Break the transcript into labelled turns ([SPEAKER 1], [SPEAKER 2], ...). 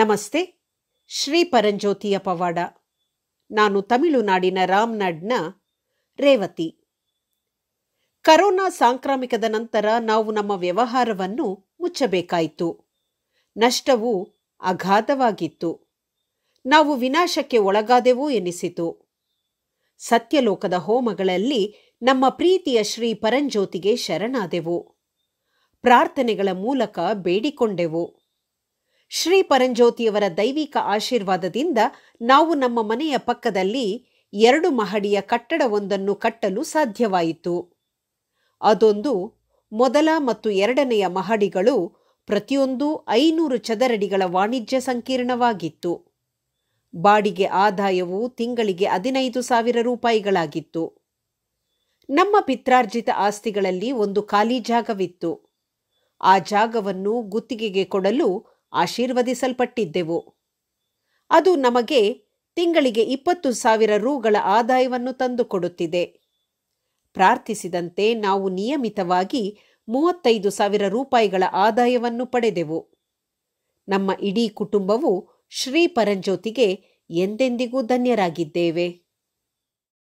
[SPEAKER 1] ನಮಸ್ತೆ ಶ್ರೀ ಪರಂಜ್ಯೋತಿಯ ಪವಾಡ ನಾನು ತಮಿಳುನಾಡಿನ ರಾಮ್ನಡ್ನ ರೇವತಿ ಕರೋನಾ ಸಾಂಕ್ರಾಮಿಕದ ನಂತರ ನಾವು ನಮ್ಮ ವ್ಯವಹಾರವನ್ನು ಮುಚ್ಚಬೇಕಾಯಿತು ನಷ್ಟವು ಅಗಾಧವಾಗಿತ್ತು ನಾವು ವಿನಾಶಕ್ಕೆ ಒಳಗಾದೆವು ಎನಿಸಿತು ಸತ್ಯಲೋಕದ ಹೋಮಗಳಲ್ಲಿ ನಮ್ಮ ಪ್ರೀತಿಯ ಶ್ರೀ ಪರಂಜ್ಯೋತಿಗೆ ಶರಣಾದೆವು ಪ್ರಾರ್ಥನೆಗಳ ಮೂಲಕ ಬೇಡಿಕೊಂಡೆವು ಶ್ರೀ ಪರಂಜ್ಯೋತಿಯವರ ದೈವಿಕ ಆಶೀರ್ವಾದದಿಂದ ನಾವು ನಮ್ಮ ಮನೆಯ ಪಕ್ಕದಲ್ಲಿ ಎರಡು ಮಹಡಿಯ ಕಟ್ಟಡವೊಂದನ್ನು ಕಟ್ಟಲು ಸಾಧ್ಯವಾಯಿತು ಅದೊಂದು ಮೊದಲ ಮತ್ತು ಎರಡನೆಯ ಮಹಡಿಗಳು ಪ್ರತಿಯೊಂದು ಐನೂರು ಚದರಡಿಗಳ ವಾಣಿಜ್ಯ ಸಂಕೀರ್ಣವಾಗಿತ್ತು ಬಾಡಿಗೆ ಆದಾಯವು ತಿಂಗಳಿಗೆ ಹದಿನೈದು ಸಾವಿರ ರೂಪಾಯಿಗಳಾಗಿತ್ತು ನಮ್ಮ ಪಿತ್ರಾರ್ಜಿತ ಆಸ್ತಿಗಳಲ್ಲಿ ಒಂದು ಖಾಲಿ ಜಾಗವಿತ್ತು ಆ ಜಾಗವನ್ನು ಗುತ್ತಿಗೆಗೆ ಕೊಡಲು ಆಶೀರ್ವದಿಸಲ್ಪಟ್ಟಿದ್ದೆವು ಅದು ನಮಗೆ ತಿಂಗಳಿಗೆ ಇಪ್ಪತ್ತು ಸಾವಿರ ರೂಗಳ ಆದಾಯವನ್ನು ತಂದುಕೊಡುತ್ತಿದೆ ಪ್ರಾರ್ಥಿಸಿದಂತೆ ನಾವು ನಿಯಮಿತವಾಗಿ ಮೂವತ್ತೈದು ಸಾವಿರ ರೂಪಾಯಿಗಳ ಆದಾಯವನ್ನು ಪಡೆದೆವು ನಮ್ಮ ಇಡೀ ಕುಟುಂಬವು ಶ್ರೀ ಪರಂಜ್ಯೋತಿಗೆ ಎಂದೆಂದಿಗೂ ಧನ್ಯರಾಗಿದ್ದೇವೆ